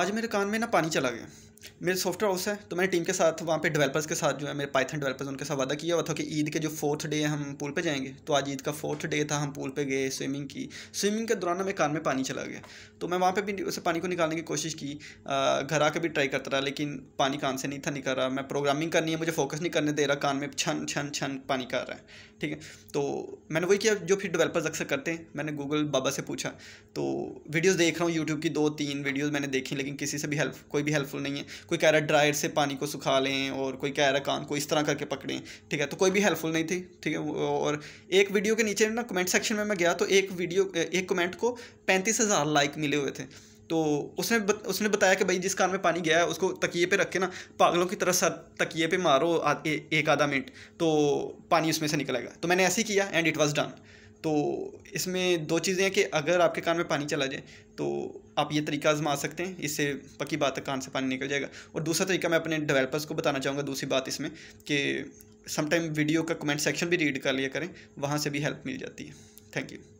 आज मेरे कान में ना पानी चला गया मेरे सॉफ्टवेयर हाउस है तो मैंने टीम के साथ वहाँ पे डेवलपर्स के साथ जो है मेरे पाइथन डेवलपर्स उनके साथ वादा किया हुआ था कि ईद के जो फोर्थ डे हम पूल पे जाएंगे तो आज ईद का फोर्थ डे था हम पूल पे गए स्विमिंग की स्विमिंग के दौरान हमें कान में पानी चला गया तो मैं वहाँ पे भी उसे पानी को निकालने की कोशिश की घर आकर भी ट्राई करता रहा लेकिन पानी कान से नहीं था निकल रहा मैं प्रोग्रामिंग करनी है मुझे फोकस नहीं करने दे रहा कान में छन छन छन पानी का रहा है ठीक है तो मैंने वही किया जो फिर डेवलपर्स अक्सर करते हैं मैंने गूगल बाबा से पूछा तो वीडियोज़ देख रहा हूँ यूट्यूब की दो तीन वीडियोज़ मैंने देखी लेकिन किसी से भी हेल्प कोई भी हेल्पफुल नहीं है कोई कह रहा है ड्रायर से पानी को सुखा लें और कोई कह रहा है कान को इस तरह करके पकड़ें ठीक है तो कोई भी हेल्पफुल नहीं थी ठीक है और एक वीडियो के नीचे ना कमेंट सेक्शन में मैं गया तो एक वीडियो एक कमेंट को पैंतीस हज़ार लाइक मिले हुए थे तो उसने बत, उसने बताया कि भाई जिस कान में पानी गया है उसको तकिए पे रख के ना पागलों की तरह सर तकिए पे मारो आ, ए, एक आधा मिनट तो पानी उसमें से निकलेगा तो मैंने ऐसे ही किया एंड इट वाज डन तो इसमें दो चीज़ें हैं कि अगर आपके कान में पानी चला जाए तो आप ये तरीका आजमा सकते हैं इससे पक्की बात है कान से पानी निकल जाएगा और दूसरा तरीका मैं अपने डेवलपर्स को बताना चाहूँगा दूसरी बात इसमें कि समटाइम वीडियो का कमेंट सेक्शन भी रीड कर लिया करें वहाँ से भी हेल्प मिल जाती है थैंक यू